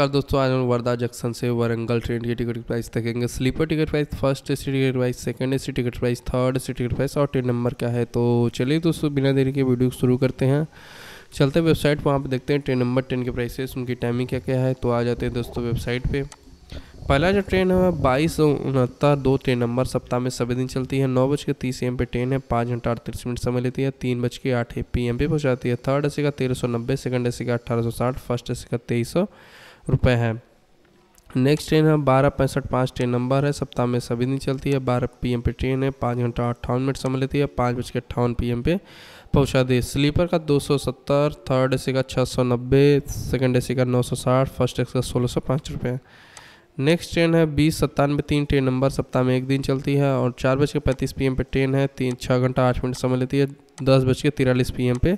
नमस्कार दोस्तों आज हम वर्धा जंक्शन से वरंगल ट्रेन की टिकट प्राइस देखेंगे sleeper ticket price first A C ticket price second A C ticket price third A C ticket price और ट्रेन नंबर क्या है तो चलिए दोस्तों बिना देरी के वीडियो शुरू करते हैं चलते वेबसाइट पर वहाँ पर देखते हैं ट्रेन नंबर ट्रेन के प्राइसेस उनकी टाइमिंग क्या क्या है तो आ जाते हैं दोस्तों वेबसाइट पर पहला जो ट्रेन है बाईस उनहत्तर दो ट्रेन नंबर सप्ताह में सभी दिन चलती है नौ बज के तीस एम पे ट्रेन है पाँच घंटा अड़तीस मिनट समय लेती है तीन बज के आठ पी एम पे पहुँचाती है थर्ड ए का तेरह सौ नब्बे सेकेंड ए का अठारह सौ साठ फर्स्ट ए का तेईस सौ रुपये है नेक्स्ट ट्रेन है बारह पैंसठ पाँच ट्रेन नंबर है सप्ताह में सभी दिन चलती है बारह पी पे ट्रेन है पाँच घंटा अट्ठावन मिनट समय लेती है पाँच बज के अट्ठावन पी पे पहुँचा दी स्लीपर का 270 थर्ड सी का 690 सेकेंड ए का 960 फर्स्ट एसी का सोलह सौ पाँच रुपये नेक्स्ट ट्रेन है बीस सत्तानवे तीन ट्रेन नंबर सप्ताह में एक दिन चलती है और चार बज के पैंतीस पी पे ट्रेन है तीन छः घंटा आठ मिनट समय लेती है दस बज के तिरालीस पी पे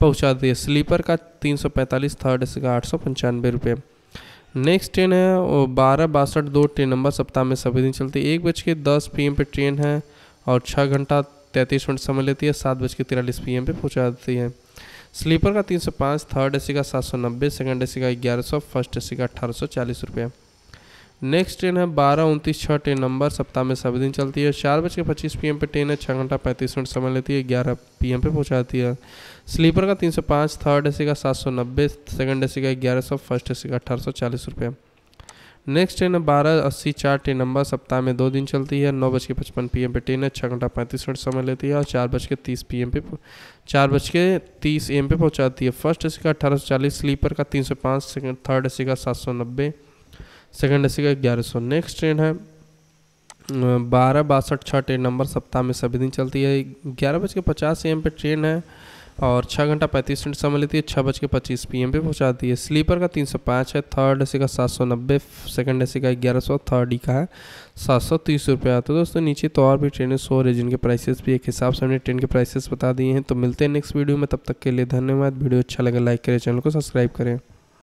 पहुँचा दी स्लीपर का तीन सौ पैंतालीस थर्ड ए का आठ सौ पंचानवे रुपये नेक्स्ट ट्रेन है बारह बासठ दो ट्रेन नंबर सप्ताह में सभी दिन चलती है एक बज के दस पी एम पे ट्रेन है और छः घंटा तैंतीस मिनट समय लेती है सात बज के तिरालीस पी एम पे पहुँचा देती है स्लीपर का तीन सौ पाँच थर्ड ए सी का सात सौ नब्बे सेकेंड ए सी का ग्यारह सौ फर्स्ट ए सी का अठारह सौ चालीस रुपये नेक्स्ट ट्रेन है बारह उनतीस छः ट्रेन नंबर सप्ताह में सभी दिन चलती है चार बज के पच्चीस पी पे ट्रेन है छः घंटा पैंतीस मिनट समय लेती है ग्यारह पी पे पहुंचाती है स्लीपर का तीन सौ पाँच थर्ड ए सी का सात सौ नब्बे सेकेंड ए सी का ग्यारह सौ फर्स्ट ए सी का अठारह सौ चालीस रुपये नेक्स्ट ट्रेन है बारह अस्सी चार ट्रेन नंबर सप्ताह में दो दिन चलती है नौ बज के पचपन पी पे ट्रेन है छः घंटा पैंतीस मिनट समय लेती है और चार बज के तीस पी पे चार बज के तीस ए पे पहुँचाती है फर्स्ट ए सी का अठारह सौ चालीस स्लीपर का तीन सौ पाँच सेकेंड थर्ड ए सी का सात सौ नब्बे सेकेंड सी का ग्यारह सौ नेक्स्ट ट्रेन है बारह बासठ छः ट्रेन नंबर सप्ताह में सभी दिन चलती है ग्यारह बज के पचास एम पे ट्रेन है और छः घंटा पैंतीस मिनट समय लेती है छः बज के पच्चीस पी एम पे पहुँचाती है स्लीपर का तीन सौ पाँच है थर्ड ए सी का सात सौ नब्बे सेकेंड ए सी का ग्यारह सौ थर्ड ई का है सात सौ तीस रुपये तो दोस्तों नीचे तो और भी ट्रेनें सो रही जिनके प्राइसेस भी एक हिसाब से हमने ट्रेन के प्राइसेस बता दिए हैं तो मिलते हैं नेक्स्ट वीडियो में तब तक के लिए धन्यवाद वीडियो अच्छा लगे लाइक करें चैनल को सब्सक्राइब करें